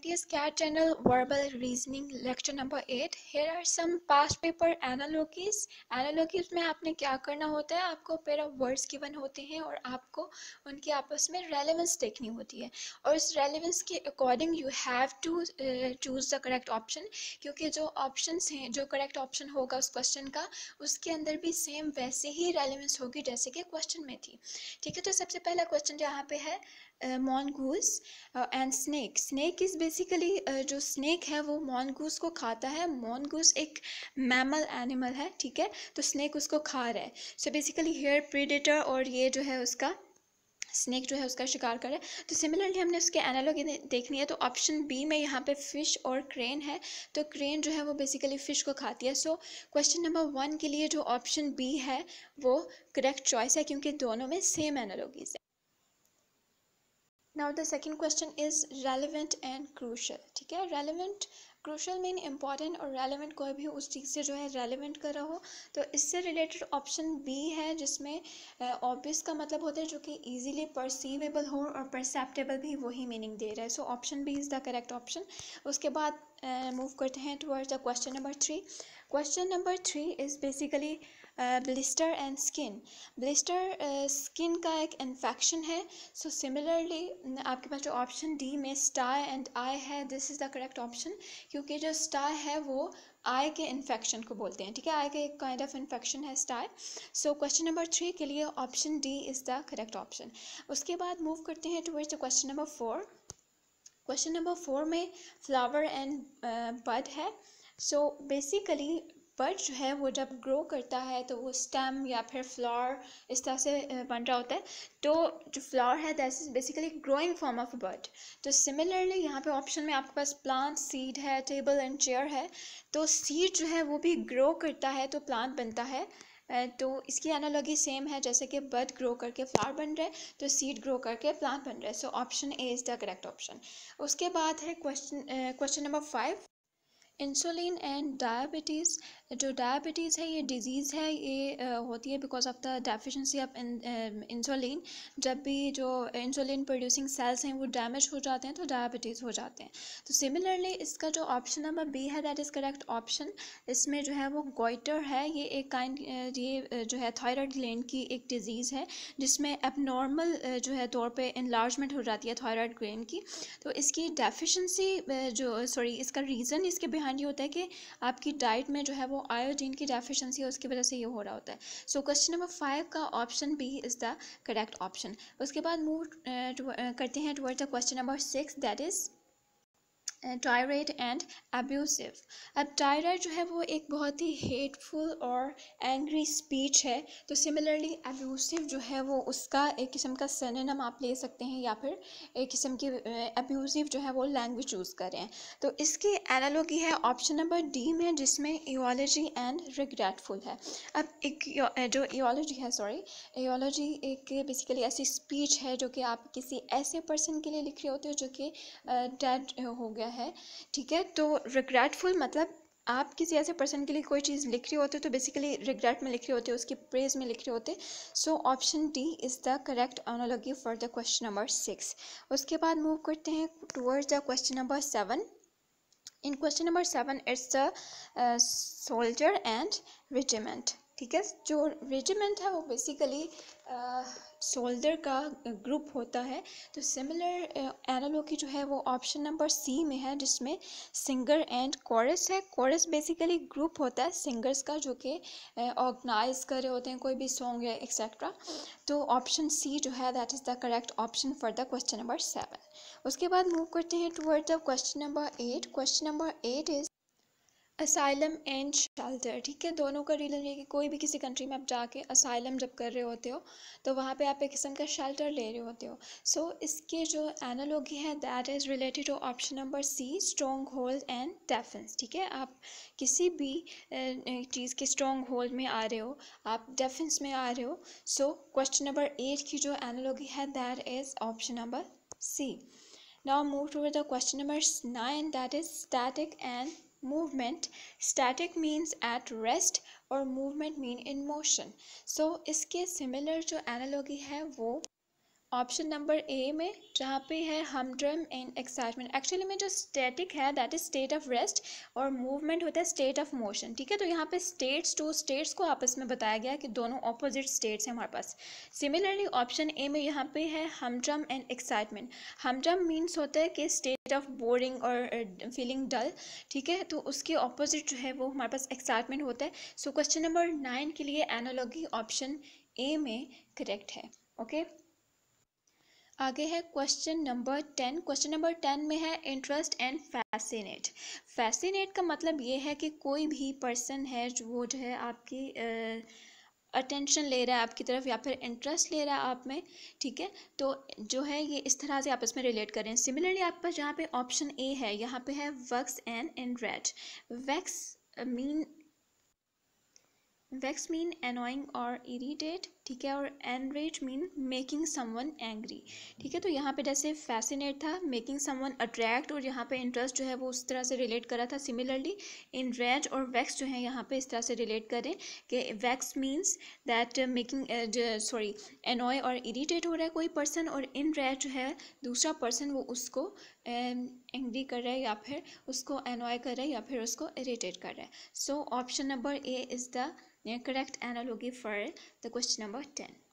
NTS CAT Channel Verbal Reasoning Lecture Number 8 Here are some past paper analogies Analogies में आपने क्या करना होता है आपको पेयर ऑफ वर्ड्स गिवन होते हैं और आपको उनकी आपस में रेलेवेंस देखनी होती है और उस रेलेवेंस के according you have to choose the correct option क्योंकि जो ऑप्शंस हैं जो करेक्ट ऑप्शन होगा उस क्वेश्चन का उसके अंदर भी सेम वैसे ही रेलेवेंस होगी जैसे कि क्वेश्चन में थी ठीक है तो सबसे पहला क्वेश्चन यहाँ पे है mongoose and snake snake is basically uh, जो स्नैक है वो मॉनगूस को खाता है मॉनगूस एक मैमल एनिमल है ठीक है तो स्नैक उसको खा रहा है सो बेसिकली हेयर प्रीडेटर और ये जो है उसका स्नैक जो है उसका शिकार करे तो सिमिलरली हमने उसके एनालॉग देखनी है तो ऑप्शन बी में यहाँ पे फ़िश और क्रेन है तो क्रेन जो है वो बेसिकली फ़िश को खाती है सो क्वेश्चन नंबर वन के लिए जो ऑप्शन बी है वो करेक्ट चॉइस है क्योंकि दोनों में सेम एनालॉगीज है now the second question is relevant and crucial ठीक है रेलिवेंट क्रूशल मीन इम्पॉर्टेंट और रेलिवेंट कोई भी उस चीज़ से जो है रेलिवेंट कर रहा हो तो इससे रिलेटेड ऑप्शन बी है जिसमें ऑब्वियस uh, का मतलब होता है जो कि ईजिली परसीवेबल हो और परसेप्टेबल भी वही मीनिंग दे रहा है so option B is the correct option उसके बाद मूव uh, करते हैं towards the question number three question number three is basically blister and skin blister skin का एक इन्फेक्शन है सो so सिमिलरली आपके पास जो ऑप्शन डी में स्टाई एंड आई है this is the correct option क्योंकि जो स्टाई है वो आई के इन्फेक्शन को बोलते हैं ठीक है आई का एक काइंड ऑफ इन्फेक्शन है stye so question number three के लिए option D is the correct option उसके बाद मूव करते हैं towards the question number four question number four में फ्लावर एंड बड है सो बेसिकली बर्ड जो है वो जब ग्रो करता है तो वो स्टेम या फिर फ्लावर इस तरह से बन रहा होता है तो जो फ्लावर है that is basically growing form of bud तो सिमिलरली यहाँ पे ऑप्शन में आपके पास प्लांट सीड है टेबल एंड चेयर है तो सीड जो है वो भी ग्रो करता है तो प्लांट बनता है तो इसकी एनालॉगी सेम है जैसे कि बर्ड ग्रो करके फ्लावर बन रहे तो सीड ग्रो करके प्लांट बन रहे so option A is the correct option उसके बाद है question question number five insulin and diabetes जो डायबिटीज़ है ये डिज़ीज़ है ये होती है because of the deficiency of insulin जब भी जो इंसुलिन प्रोड्यूसिंग सेल्स हैं वो डैमेज हो जाते हैं तो डायबिटीज़ हो जाते हैं तो सिमिलरली इसका जो ऑप्शन नंबर बी है दैट इज़ करेक्ट ऑप्शन इसमें जो है वो गोइटर है ये एक काइंड ये जो है थायराइड ग्लैंड की एक डिज़ीज़ है जिसमें एबनॉर्मल जो है तौर पर इन्लार्जमेंट हो जाती है थायराइड ग्लैंड की तो इसकी डेफिशेंसी जो सॉरी इसका रीज़न इसके बिहार एंड हाँ ये होता है कि आपकी डाइट में जो है वो आयोडीन की डेफिशिएंसी है उसकी वजह से ये हो रहा होता है सो क्वेश्चन नंबर फाइव का option B is the correct option उसके बाद मूव uh, uh, करते हैं towards the question number six that is tirade and abusive अब टायरेट जो है वो एक बहुत ही हेटफुल और एंग्री स्पीच है तो सिमिलरली एब्यूसिव जो है वो उसका एक किस्म का सनम आप ले सकते हैं या फिर एक किस्म की एब्यूसिव जो है वो लैंग्वेज चूज़ करें तो इसकी एनालॉगी है ऑप्शन नंबर डी में जिसमें ईओलॉजी एंड रिग्रेटफुल है अब एक जो इोलॉजी है सॉरी इोलॉजी एक बेसिकली ऐसी स्पीच है जो कि आप किसी ऐसे पर्सन के लिए लिख रहे होते हो जो कि डेड हो गया है ठीक है तो रिग्रेटफुल मतलब आप किसी ऐसे पर्सन के लिए कोई चीज़ लिख रही होते तो बेसिकली रिग्रेट में लिख रहे होते उसकी प्रेज में लिख रहे होते so option D is the correct analogy for the question number six उसके बाद मूव करते हैं towards the question number seven in question number seven it's the soldier and regiment ठीक है जो रेजिमेंट है वो बेसिकली सोल्डर का ग्रुप होता है तो सिमिलर की जो है वो ऑप्शन नंबर सी में है जिसमें सिंगर एंड कॉरस है कॉरस बेसिकली ग्रुप होता है सिंगर्स का जो कि ऑर्गनाइज कर रहे होते हैं कोई भी सॉन्ग या एक्सेट्रा तो ऑप्शन सी जो है that is the correct option for the question number seven उसके बाद मूव करते हैं toward the question number eight question number eight is asylum and shelter ठीक है दोनों का रीज़न ये कि कोई भी किसी कंट्री में आप जाके असाइलम जब कर रहे होते हो तो वहाँ पे आप एक किस्म का शेल्टर ले रहे होते हो सो so, इसके जो एनालॉगी है that is related to option number C stronghold and defence ठीक है आप किसी भी चीज़ के स्ट्रॉन्ग होल्ड में आ रहे हो आप डेफेंस में आ रहे हो सो क्वेश्चन नंबर एट की जो एनालॉगी है that is option number C now move to the question number nine that is static and movement static means at rest और movement mean in motion so इसके सिमिलर जो analogy है वो option number ए में जहाँ पे है हमड्रम एंड एक्साइटमेंट एक्चुअली में जो स्टैटिक है that is state of rest और मूवमेंट होता है स्टेट ऑफ मोशन ठीक है तो यहाँ पे स्टेट्स टू स्टेट्स को आपस में बताया गया कि दोनों ऑपोजिट स्टेट्स हैं हमारे पास सिमिलरली ऑप्शन ए में यहाँ पे है humdrum and excitement humdrum means होता है कि स्टेट ऑफ बोरिंग और फीलिंग uh, डल ठीक है तो उसके ऑपोजिट जो है वो हमारे पास एक्साइटमेंट होता है सो क्वेश्चन नंबर नाइन के लिए एनोलॉगी ऑप्शन ए में करेक्ट है ओके okay? आगे है question number ten question number ten में है इंटरेस्ट एंड फैसिनेट फैसिनेट का मतलब ये है कि कोई भी पर्सन है जो वो जो है आपकी अटेंशन ले रहा है आपकी तरफ या फिर इंटरेस्ट ले रहा है आप में ठीक है तो जो है ये इस तरह से आप इसमें रिलेट करें सिमिलरली आप पर जहाँ पे ऑप्शन ए है यहाँ पे है vex and red vex mean vex mean annoying और इरीटेट ठीक है और enrage mean making someone angry ठीक है तो यहाँ पे जैसे फैसिनेट था मेकिंग समवन अट्रैक्ट और यहाँ पे इंटरेस्ट जो है वो उस तरह से रिलेट करा था सिमिलरली इन रेज और वैक्स जो है यहाँ पे इस तरह से रिलेट करें कि vex means that making sorry annoy और इरीटेट हो रहा है कोई पर्सन और इन रेज जो है दूसरा पर्सन वो उसको एंग्री um, कर रहा है या फिर उसको एनॉय कर रहा है या फिर उसको इरीटेट कर रहा है so option number A is the correct analogy for the question number button.